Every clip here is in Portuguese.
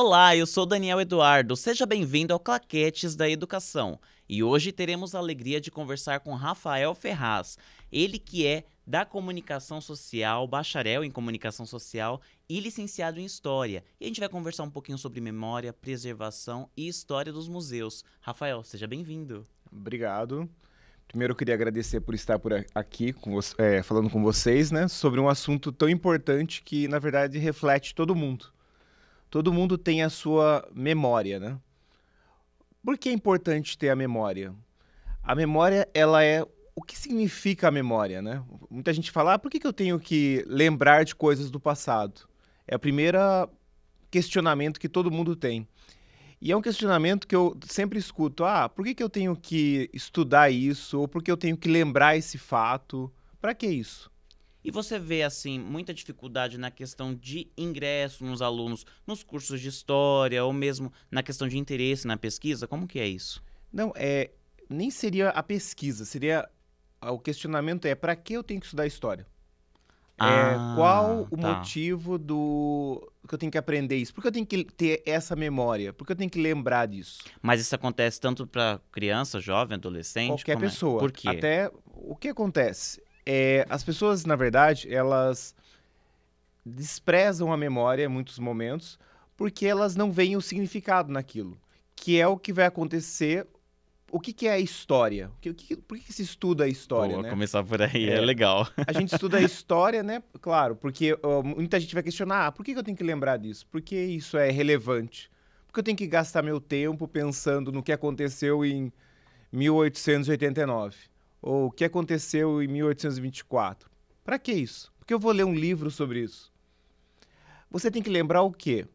Olá, eu sou Daniel Eduardo. Seja bem-vindo ao Claquetes da Educação. E hoje teremos a alegria de conversar com Rafael Ferraz, ele que é da comunicação social, bacharel em comunicação social e licenciado em história. E a gente vai conversar um pouquinho sobre memória, preservação e história dos museus. Rafael, seja bem-vindo. Obrigado. Primeiro eu queria agradecer por estar por aqui com é, falando com vocês, né, sobre um assunto tão importante que na verdade reflete todo mundo todo mundo tem a sua memória, né? Por que é importante ter a memória? A memória, ela é o que significa a memória, né? Muita gente fala, ah, por que, que eu tenho que lembrar de coisas do passado? É o primeiro questionamento que todo mundo tem. E é um questionamento que eu sempre escuto: ah, por que, que eu tenho que estudar isso? Ou por que eu tenho que lembrar esse fato? Para que isso? E você vê, assim, muita dificuldade na questão de ingresso nos alunos, nos cursos de história, ou mesmo na questão de interesse na pesquisa? Como que é isso? Não, é, nem seria a pesquisa, seria. Ah, o questionamento é: para que eu tenho que estudar história? É, ah, é, qual o tá. motivo do que eu tenho que aprender isso? Por que eu tenho que ter essa memória? Por que eu tenho que lembrar disso? Mas isso acontece tanto para criança, jovem, adolescente? Qualquer é? pessoa. É? Por quê? Até o que acontece? É, as pessoas, na verdade, elas desprezam a memória em muitos momentos porque elas não veem o significado naquilo, que é o que vai acontecer. O que, que é a história? O que, o que, por que, se estuda a história? Vou né? começar por aí, é, é, legal. A gente estuda a história, né? Claro, porque uh, muita gente vai questionar: ah, por que, que eu tenho que lembrar disso? Por que isso é relevante? Por que eu tenho que gastar meu tempo pensando no que aconteceu em 1889? ou o que aconteceu em 1824. Para que isso? Porque eu vou ler um livro sobre isso. Você tem que lembrar o quê?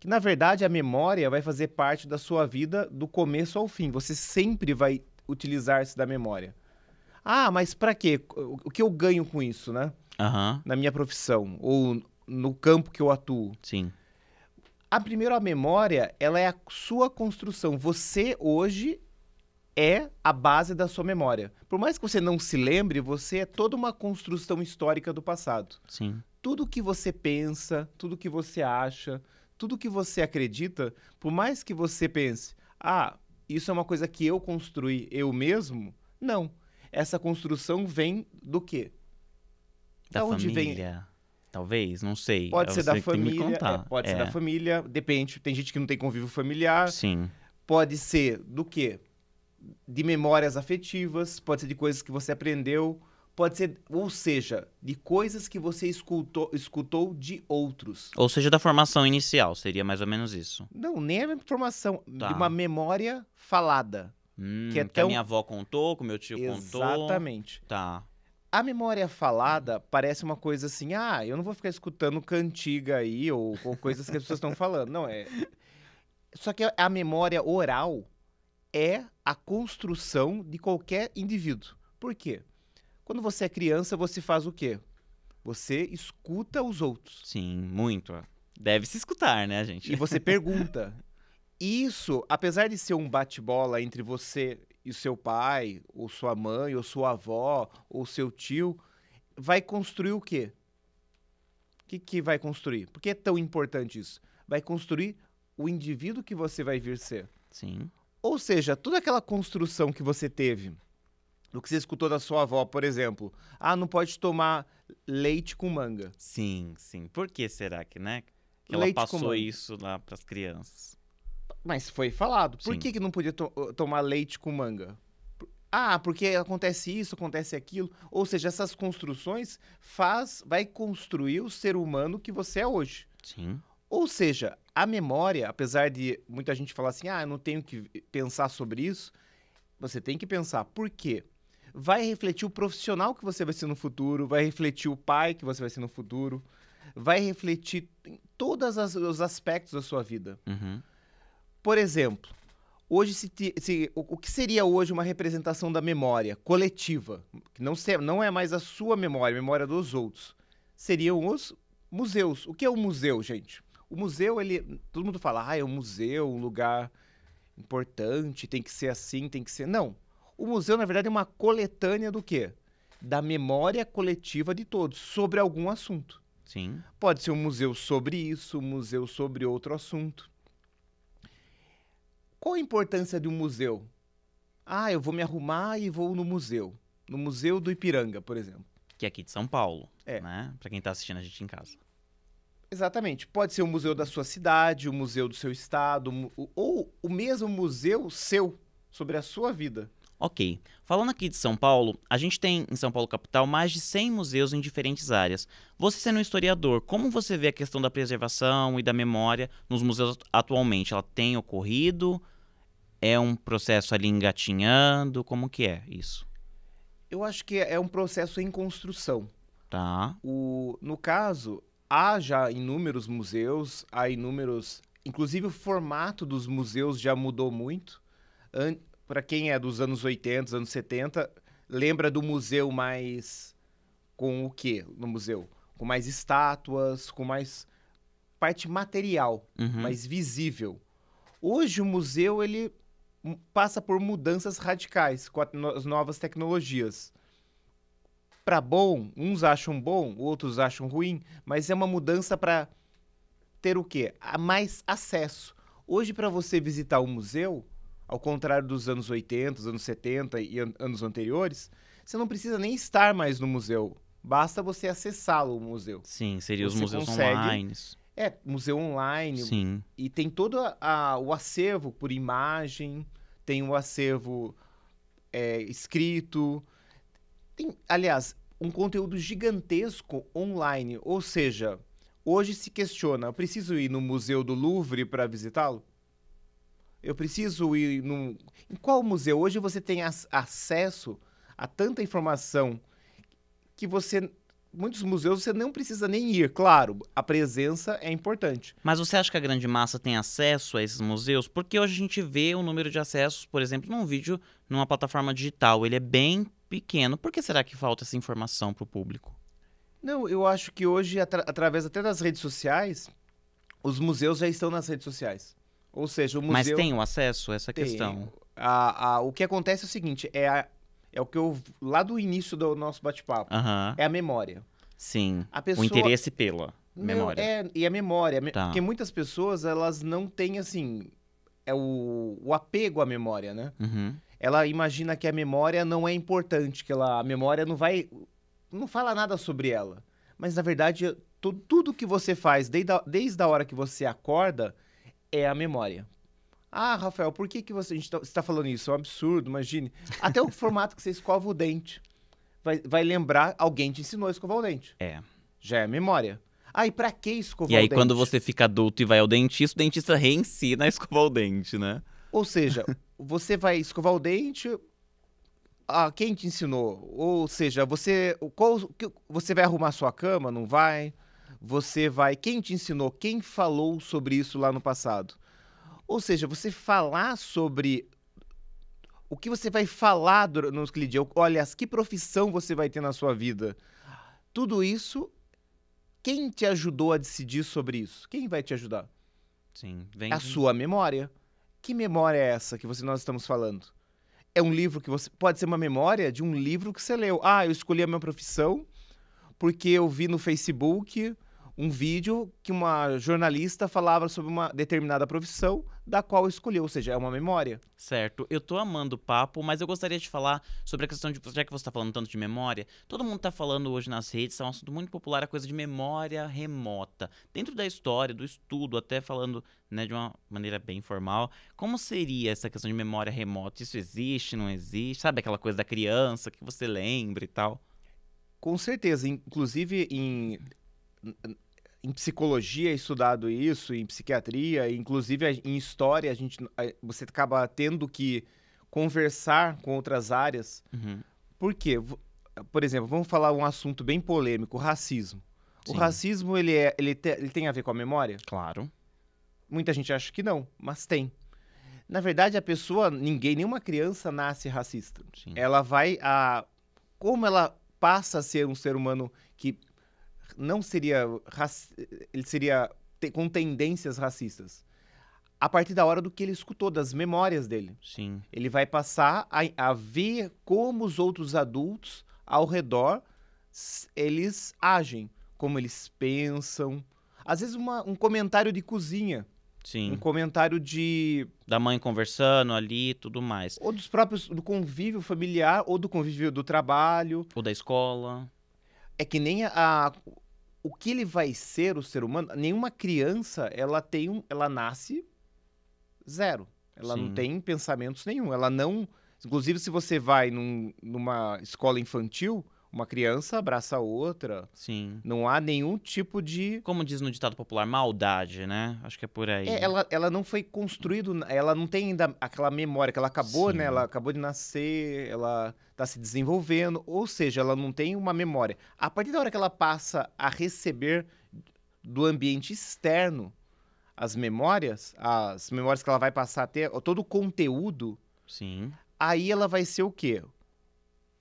Que na verdade a memória vai fazer parte da sua vida do começo ao fim. Você sempre vai utilizar-se da memória. Ah, mas para quê? O que eu ganho com isso, né? Uhum. Na minha profissão ou no campo que eu atuo. Sim. A primeira a memória, ela é a sua construção. Você hoje é a base da sua memória. Por mais que você não se lembre, você é toda uma construção histórica do passado. Sim. Tudo que você pensa, tudo que você acha, tudo que você acredita, por mais que você pense, ah, isso é uma coisa que eu construí eu mesmo, não. Essa construção vem do quê? Da, da onde família. Vem? Talvez, não sei. Pode ser da família, é, pode é. ser da é, é. família, depende. Tem gente que não tem convívio familiar. Sim. Pode ser do quê? de memórias afetivas, pode ser de coisas que você aprendeu, pode ser, ou seja, de coisas que você escutou, escutou de outros. Ou seja, da formação inicial, seria mais ou menos isso. Não, nem a formação, tá. de uma memória falada. Hum, que, é que tão... a minha avó contou, que o meu tio Exatamente. contou. Exatamente. Tá. A memória falada parece uma coisa assim, ah, eu não vou ficar escutando cantiga aí ou, ou coisas que as pessoas estão falando. Não, é. Só que a memória oral, é a construção de qualquer indivíduo. Por quê? Quando você é criança, você faz o quê? Você escuta os outros. Sim, muito. Deve se escutar, né, gente? E você pergunta. Isso, apesar de ser um bate-bola entre você e seu pai, ou sua mãe, ou sua avó, ou seu tio, vai construir o quê? O que, que vai construir? Por que é tão importante isso? Vai construir o indivíduo que você vai vir ser. Sim. Ou seja, toda aquela construção que você teve, do que você escutou da sua avó, por exemplo, ah, não pode tomar leite com manga. Sim, sim. Por que será que, né? Que leite ela passou isso lá para as crianças. Mas foi falado. Por que, que não podia to eh, tomar leite com manga? Ah, porque acontece isso, acontece aquilo. Ou seja, essas construções faz, vai construir o ser humano que você é hoje. Sim. Ou seja, a memória, apesar de muita gente falar assim, ah, eu não tenho que pensar sobre isso, você tem que pensar. Por quê? Vai refletir o profissional que você vai ser no futuro, vai refletir o pai que você vai ser no futuro, vai refletir em todos os aspectos da sua vida. Uhum. Por exemplo, hoje se, se, o, que seria hoje uma representação da memória coletiva, que não, se, não é mais a sua memória, a memória dos outros, seriam os museus. O que é um museu, gente? O museu, ele. Todo mundo fala, ah, é um museu, um lugar importante, tem que ser assim, tem que ser. Não. O museu, na verdade, é uma coletânea do quê? Da memória coletiva de todos, sobre algum assunto. Sim. Pode ser um museu sobre isso, um museu sobre outro assunto. Qual a importância de um museu? Ah, eu vou me arrumar e vou no museu. No Museu do Ipiranga, por exemplo. Que é aqui de São Paulo. É. Né? quem está assistindo a gente em casa. Exatamente. Pode ser o museu da sua cidade, o museu do seu estado, ou o mesmo museu seu sobre a sua vida. Ok. Falando aqui de São Paulo, a gente tem em São Paulo capital mais de 100 museus em diferentes áreas. Você sendo um historiador, como você vê a questão da preservação e da memória nos museus atualmente? Ela tem ocorrido? É um processo ali engatinhando? Como que é isso? Eu acho que é, é um processo em construção. Tá. O, no caso, há já inúmeros museus, há inúmeros. Inclusive o formato dos museus já mudou muito. An... Para quem é dos anos 80, anos 70, lembra do museu mais. com o quê no museu? Com mais estátuas, com mais parte material, uhum. mais visível. Hoje o museu ele passa por mudanças radicais com as novas tecnologias para bom, uns acham bom, outros acham ruim, mas é uma mudança para ter o quê? A mais acesso. Hoje, para você visitar um museu, ao contrário dos anos 80, anos 70 e an anos anteriores, você não precisa nem estar mais no museu. Basta você acessá-lo, o museu. Sim, seria você os museus consegue... online. É, museu online. Sim. E tem todo a, a, o acervo por imagem, tem o acervo é, escrito, tem, aliás, um conteúdo gigantesco online. Ou seja, hoje se questiona: eu preciso ir no Museu do Louvre para visitá-lo? Eu preciso ir no Em qual museu? Hoje você tem acesso a tanta informação que você. Muitos museus você não precisa nem ir, claro, a presença é importante. Mas você acha que a grande massa tem acesso a esses museus? Porque hoje a gente vê o número de acessos, por exemplo, num vídeo numa plataforma digital. Ele é bem pequeno. Por que será que falta essa informação para o público? Não, eu acho que hoje, atra através até das redes sociais, os museus já estão nas redes sociais. Ou seja, o museu... Mas tem o acesso a essa tem. questão? A, a, o que acontece é o seguinte, é, a, é o que eu... Lá do início do nosso bate-papo, uh -huh. é a memória. Sim, pessoa... o interesse pela memória. é, e a memória. Tá. Porque muitas pessoas, elas não têm, assim, é o, o apego à memória, né? Uhum ela imagina que a memória não é importante, que ela, a memória não vai. não fala nada sobre ela. Mas na verdade, tudo que você faz desde a, desde a hora que você acorda é a memória. Ah, Rafael, por que, que você está tá falando isso? É um absurdo, imagine. Até o formato que você escova o dente vai, vai lembrar, alguém te ensinou a escovar o dente. É. Já é a memória. Ah, e pra que escovar o dente? E aí, quando você fica adulto e vai ao dentista, o dentista reensina a escovar o dente, né? Ou seja, você vai escovar o dente. Ah, quem te ensinou? Ou seja, você. Qual, você vai arrumar sua cama? Não vai? Você vai. Quem te ensinou? Quem falou sobre isso lá no passado? Ou seja, você falar sobre o que você vai falar no dia, olha, que profissão você vai ter na sua vida. Tudo isso, quem te ajudou a decidir sobre isso? Quem vai te ajudar? Sim, vem. A sua memória. Que memória é essa que você, nós estamos falando? É um livro que você. Pode ser uma memória de um livro que você leu. Ah, eu escolhi a minha profissão porque eu vi no Facebook um vídeo que uma jornalista falava sobre uma determinada profissão da qual escolheu, ou seja, é uma memória. Certo. Eu tô amando o papo, mas eu gostaria de falar sobre a questão de. Já que você tá falando tanto de memória, todo mundo tá falando hoje nas redes, é um assunto muito popular, a coisa de memória remota. Dentro da história, do estudo, até falando né, de uma maneira bem formal, como seria essa questão de memória remota? Isso existe, não existe? Sabe aquela coisa da criança que você lembra e tal? Com certeza. Inclusive, em em psicologia é estudado isso, em psiquiatria, inclusive em história, a gente, você acaba tendo que conversar com outras áreas. Uhum. Por quê? Por exemplo, vamos falar um assunto bem polêmico, o racismo. Sim. O racismo, ele, é, ele, te, ele tem a ver com a memória? Claro. Muita gente acha que não, mas tem. Na verdade, a pessoa, ninguém, nenhuma criança nasce racista. Sim. Ela vai a... Como ela passa a ser um ser humano que não seria. Ele seria com tendências racistas. A partir da hora do que ele escutou, das memórias dele. Sim. Ele vai passar a, a ver como os outros adultos ao redor eles agem, como eles pensam. Às vezes, uma, um comentário de cozinha. Sim. Um comentário de. Da mãe conversando ali e tudo mais. Ou dos próprios. do convívio familiar, ou do convívio do trabalho. Ou da escola. É que nem a, o que ele vai ser o ser humano, nenhuma criança, ela tem um, ela nasce zero. Ela Sim. não tem pensamentos nenhum, ela não, inclusive se você vai num, numa escola infantil, uma criança abraça a outra. Sim. Não há nenhum tipo de. Como diz no ditado popular, maldade, né? Acho que é por aí. É, ela, ela não foi construída, ela não tem ainda aquela memória que ela acabou, né? Sim. né? Ela acabou de nascer, ela está se desenvolvendo, ou seja, ela não tem uma memória. A partir da hora que ela passa a receber do ambiente externo as memórias, as memórias que ela vai passar a ter, todo o conteúdo. Sim. Aí ela vai ser o quê?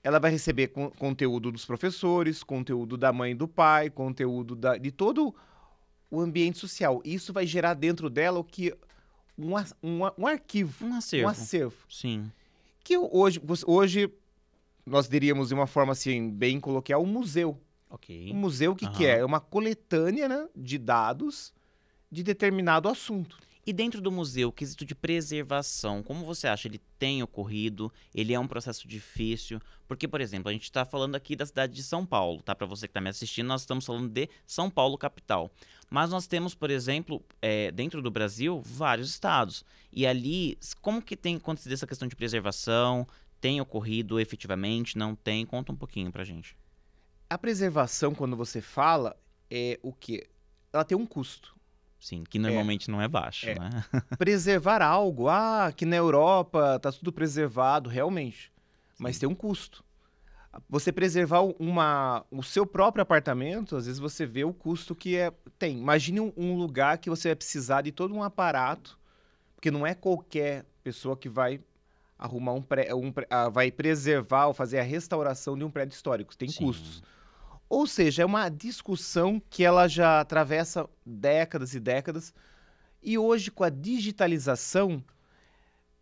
ela vai receber con conteúdo dos professores, conteúdo da mãe e do pai, conteúdo da, de todo o ambiente social. E isso vai gerar dentro dela o que um, um, um arquivo, um acervo. um acervo. Sim. Que hoje, hoje nós diríamos de uma forma assim bem coloquial, um museu. Ok. Um museu o que, que é? É uma coletânea né, de dados de determinado assunto. E dentro do museu, o quesito de preservação, como você acha? Ele tem ocorrido? Ele é um processo difícil? Porque, por exemplo, a gente está falando aqui da cidade de São Paulo, tá? Para você que está me assistindo, nós estamos falando de São Paulo, capital. Mas nós temos, por exemplo, é, dentro do Brasil, vários estados. E ali, como que tem acontecido essa questão de preservação? Tem ocorrido efetivamente? Não tem? Conta um pouquinho para gente. A preservação, quando você fala, é o quê? Ela tem um custo Sim, que é. normalmente é, não é baixo, é. né? Preservar algo, ah, que na Europa tá tudo preservado, realmente. Mas tem um custo. Você preservar uma, o seu próprio apartamento, às vezes você vê o custo que é, tem. Imagine um, um lugar que você vai precisar de todo um aparato, porque não é qualquer pessoa que vai arrumar um, pré, um, ah, vai preservar ou fazer a restauração de um prédio histórico. Tem Sim. custos. Ou seja, é uma discussão que ela já atravessa décadas e décadas. E hoje, com a digitalização,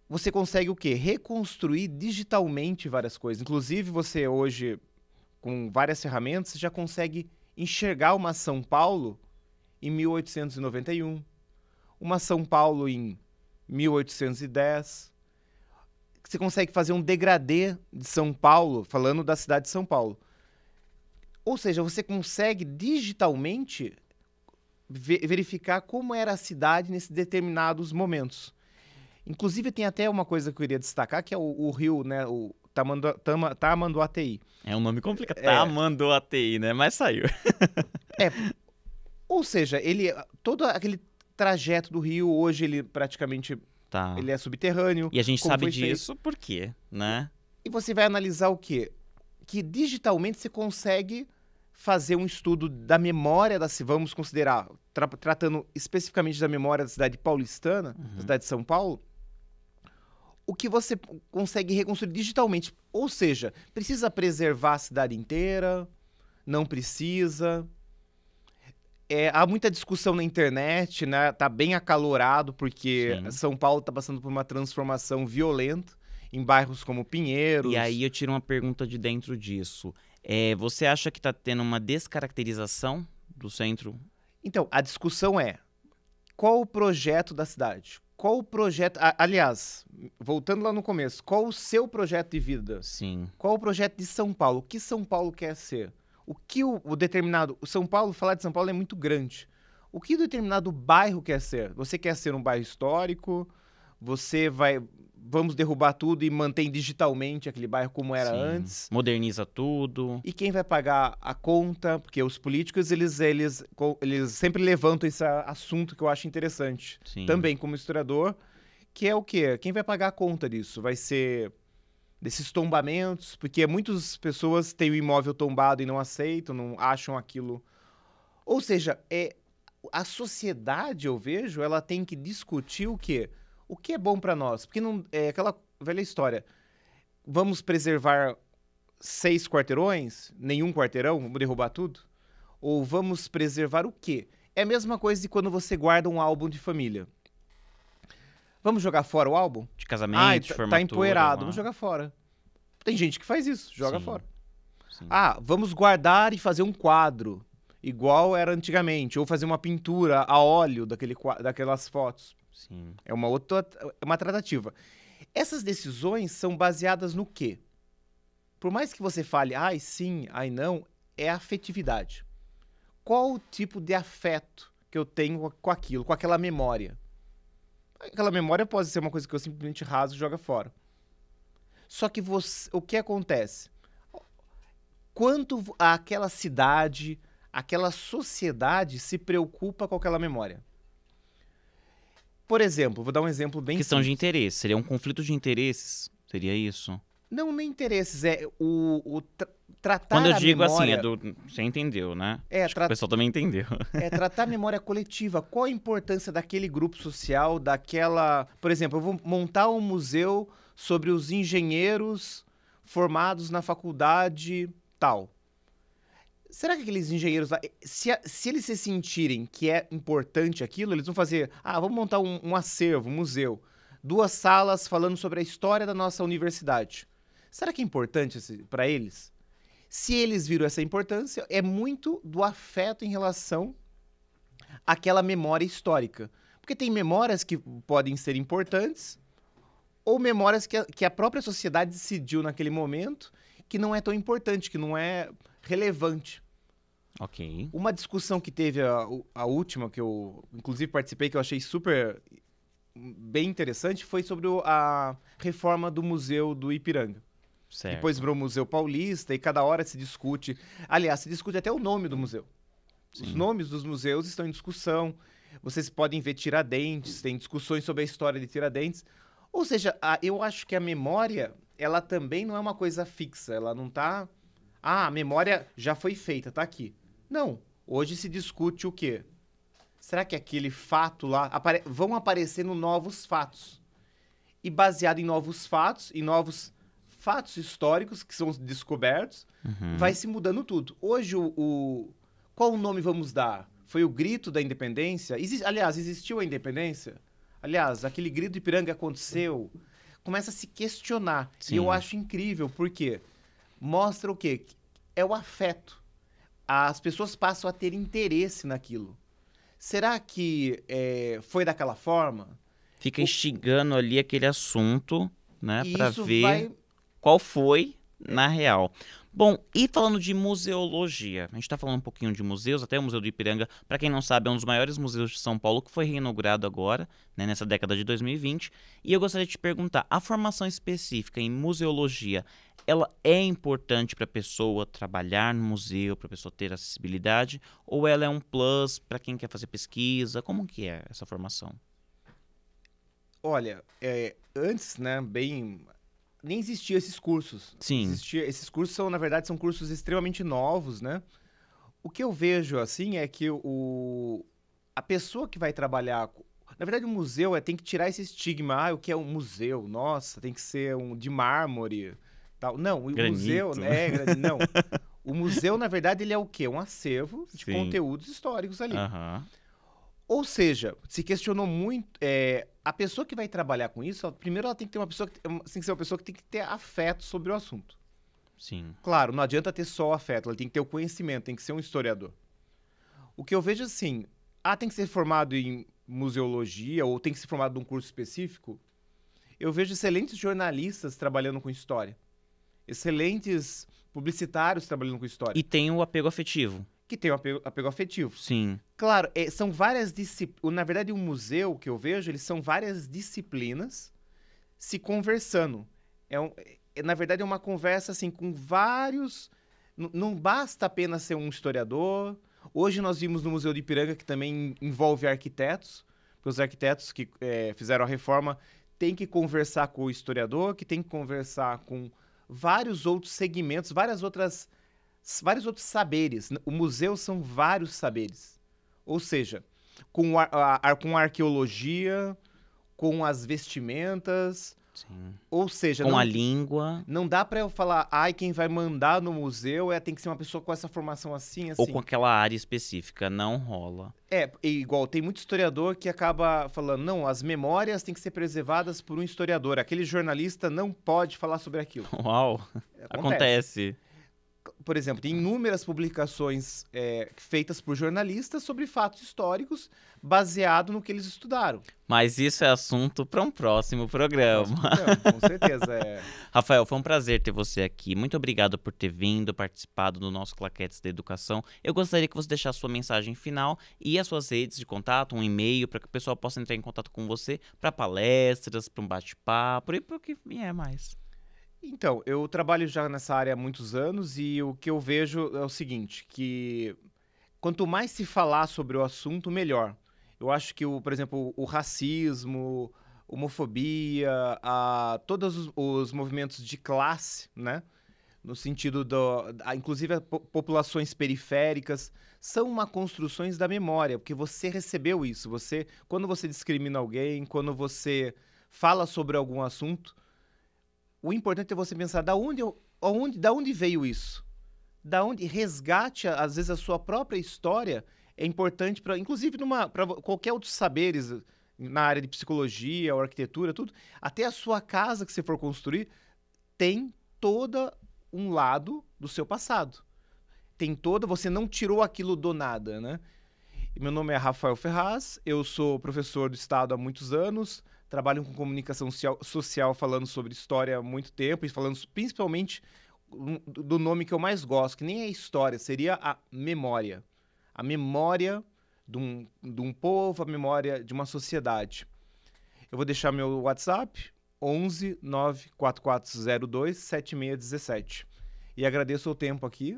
você consegue o quê? Reconstruir digitalmente várias coisas. Inclusive, você hoje, com várias ferramentas, já consegue enxergar uma São Paulo em 1891, uma São Paulo em 1810. Você consegue fazer um degradê de São Paulo, falando da cidade de São Paulo ou seja, você consegue digitalmente verificar como era a cidade nesses determinados momentos. Inclusive, tem até uma coisa que eu queria destacar, que é o, o rio, né? O Tamandu, Tama, ATI É um nome complicado. É... ATI né? Mas saiu. é. Ou seja, ele. Todo aquele trajeto do rio, hoje ele praticamente. Tá. Ele é subterrâneo. E a gente sabe disso feito. quê né? E você vai analisar o quê? que digitalmente você consegue fazer um estudo da memória da se vamos considerar tra tratando especificamente da memória da cidade paulistana, uhum. da cidade de São Paulo, o que você consegue reconstruir digitalmente, ou seja, precisa preservar a cidade inteira, não precisa. É, há muita discussão na internet, né? Tá bem acalorado porque Sim. São Paulo está passando por uma transformação violenta em bairros como Pinheiros. E aí eu tiro uma pergunta de dentro disso. É, você acha que está tendo uma descaracterização do centro? Então, a discussão é qual o projeto da cidade? Qual o projeto. aliás, voltando lá no começo, qual o seu projeto de vida? Sim. Qual o projeto de São Paulo? O que São Paulo quer ser? O que o, o determinado. O São Paulo, falar de São Paulo é muito grande. O que determinado bairro quer ser? Você quer ser um bairro histórico? Você vai vamos derrubar tudo e manter digitalmente aquele bairro como era Sim. antes. Moderniza tudo. E quem vai pagar a conta? Porque os políticos, eles, eles, eles sempre levantam esse assunto que eu acho interessante. Sim. Também como historiador, que é o quê? Quem vai pagar a conta disso? Vai ser desses tombamentos? Porque muitas pessoas têm o imóvel tombado e não aceitam, não acham aquilo... Ou seja, é, a sociedade, eu vejo, ela tem que discutir o quê? o que é bom para nós? Porque não é aquela velha história. Vamos preservar seis quarteirões, nenhum quarteirão, vamos derrubar tudo? Ou vamos preservar o quê? É a mesma coisa de quando você guarda um álbum de família. Vamos jogar fora o álbum? De casamento, ah, de tá, tá empoeirado, uma... vamos jogar fora. Tem gente que faz isso, joga Sim. fora. Sim. Ah, vamos guardar e fazer um quadro, igual era antigamente, ou fazer uma pintura a óleo daquele, daquelas fotos. Sim. É uma outra é uma tratativa. Essas decisões são baseadas no quê? Por mais que você fale, ai sim, ai não, é afetividade. Qual o tipo de afeto que eu tenho com aquilo, com aquela memória? Aquela memória pode ser uma coisa que eu simplesmente raso e joga fora. Só que você, o que acontece? Quanto aquela cidade, aquela sociedade se preocupa com aquela memória? Por exemplo, vou dar um exemplo bem. Questão simples. de interesse. Seria um conflito de interesses? Seria isso? Não, nem interesses. É o, o tra tratar Quando eu digo memória... assim, é do... você entendeu, né? É, tra... O pessoal também entendeu. é tratar a memória coletiva. Qual a importância daquele grupo social, daquela. Por exemplo, eu vou montar um museu sobre os engenheiros formados na faculdade tal. Será que aqueles engenheiros lá, eh, se, se eles se sentirem que é importante aquilo, eles vão fazer, ah, vamos montar um, um acervo, um museu, duas salas falando sobre a história da nossa universidade. Será que é importante para eles? Se eles viram essa importância, é muito do afeto em relação àquela memória histórica. Porque tem memórias que podem ser importantes ou memórias que a, que a própria sociedade decidiu naquele momento que não é tão importante, que não é relevante. Ok. Uma discussão que teve, a, a última, que eu inclusive participei, que eu achei super bem interessante, foi sobre a reforma do museu do Ipiranga. Certo. Depois virou Museu Paulista e cada hora se discute. Aliás, se discute até o nome do museu. Sim. Os nomes dos museus estão em discussão. Vocês podem ver Tiradentes, tem discussões sobre a história de Tiradentes. Ou seja, a, eu acho que a memória, ela também não é uma coisa fixa, ela não está ah, a memória já foi feita, tá aqui. Não. Hoje se discute o quê? Será que aquele fato lá. Apare... Vão aparecendo novos fatos. E baseado em novos fatos, em novos fatos históricos que são descobertos, uhum. vai se mudando tudo. Hoje, o, o, Qual o nome vamos dar? Foi o grito da independência? Exi... Aliás, existiu a independência? Aliás, aquele grito de piranga aconteceu? Começa a se questionar. Sim. E eu acho incrível, porque quê? mostra o quê? É o afeto. As pessoas passam a ter interesse naquilo. Será que é, foi daquela forma? Fica o... instigando ali aquele assunto, né? Para ver vai... qual foi na real. Bom, e falando de museologia, a gente está falando um pouquinho de museus, até o Museu do Ipiranga, para quem não sabe, é um dos maiores museus de São Paulo que foi reinaugurado agora, né, nessa década de 2020. E eu gostaria de te perguntar: a formação específica em museologia, ela é importante para a pessoa trabalhar no museu, para a pessoa ter acessibilidade, ou ela é um plus para quem quer fazer pesquisa? Como que é essa formação? Olha, é, antes, né, bem nem existiam esses cursos. Sim. Existia, esses cursos são, na verdade, são cursos extremamente novos, né? O que eu vejo, assim, é que o, a pessoa que vai trabalhar... Na verdade, o museu é, tem que tirar esse estigma. Ah, o que é um museu? Nossa, tem que ser um de mármore. Tal. Não, o Granito. museu... Né, é não. o museu, na verdade, ele é o quê? Um acervo de Sim. conteúdos históricos ali. Aham. Uh -huh. Ou seja, se questionou muito. É, a pessoa que vai trabalhar com isso, primeiro ela tem que ter uma pessoa que tem que ser uma pessoa que tem que ter afeto sobre o assunto. Sim. Claro, não adianta ter só o afeto, ela tem que ter o conhecimento, tem que ser um historiador. O que eu vejo assim, ah, tem que ser formado em museologia ou tem que ser formado num curso específico. Eu vejo excelentes jornalistas trabalhando com história. Excelentes publicitários trabalhando com história. E tem o apego afetivo que tem um apego, apego afetivo. Sim. Claro, é, são várias disciplinas. Na verdade, um museu que eu vejo, eles são várias disciplinas se conversando. É, um, é na verdade, é uma conversa assim com vários. N não basta apenas ser um historiador. Hoje nós vimos no Museu de Ipiranga que também envolve arquitetos, porque os arquitetos que é, fizeram a reforma têm que conversar com o historiador, que tem que conversar com vários outros segmentos, várias outras vários outros saberes. O museu são vários saberes. Ou seja, com, a, a, com a arqueologia, com as vestimentas. Sim. Ou seja, com não, a língua. Não dá para eu falar, ai, quem vai mandar no museu é tem que ser uma pessoa com essa formação assim, assim. Ou com aquela área específica, não rola. É, igual tem muito historiador que acaba falando, não, as memórias têm que ser preservadas por um historiador. Aquele jornalista não pode falar sobre aquilo. Uau. É, acontece. Acontece por exemplo, tem inúmeras publicações é, feitas por jornalistas sobre fatos históricos baseado no que eles estudaram. Mas isso é assunto para um próximo programa. com certeza. É. Rafael, foi um prazer ter você aqui. Muito obrigado por ter vindo, participado do nosso Claquetes da Educação. Eu gostaria que você deixasse sua mensagem final e as suas redes de contato, um e-mail, para que o pessoal possa entrar em contato com você para palestras, para um bate-papo e para o que vier mais. Então, eu trabalho já nessa área há muitos anos e o que eu vejo é o seguinte, que quanto mais se falar sobre o assunto, melhor. Eu acho que, o, por exemplo, o racismo, homofobia, a, todos os, os movimentos de classe, né? No sentido do. A, inclusive a populações periféricas, são uma construções da memória, porque você recebeu isso. Você, quando você discrimina alguém, quando você fala sobre algum assunto, o importante é você pensar da onde, eu, onde, da onde veio isso. Da onde resgate, às vezes, a sua própria história é importante para, inclusive, para qualquer outro saberes na área de psicologia ou arquitetura, tudo. Até a sua casa que você for construir tem toda um lado do seu passado. Tem toda, você não tirou aquilo do nada, né? Meu nome é Rafael Ferraz, eu sou professor do Estado há muitos anos, trabalham com comunicação social, falando sobre história há muito tempo e falando principalmente do nome que eu mais gosto, que nem é história, seria a memória. A memória de um, de um povo, a memória de uma sociedade. Eu vou deixar meu WhatsApp, 11 94402 7617. E agradeço o tempo aqui.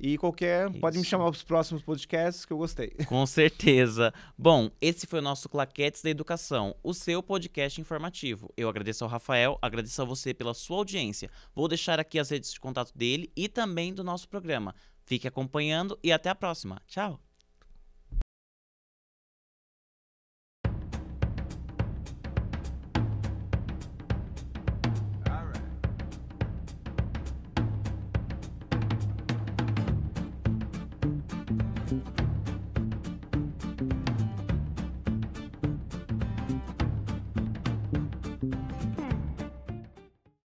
E qualquer, Isso. pode me chamar para os próximos podcasts que eu gostei. Com certeza. Bom, esse foi o nosso Claquetes da Educação, o seu podcast informativo. Eu agradeço ao Rafael, agradeço a você pela sua audiência. Vou deixar aqui as redes de contato dele e também do nosso programa. Fique acompanhando e até a próxima. Tchau!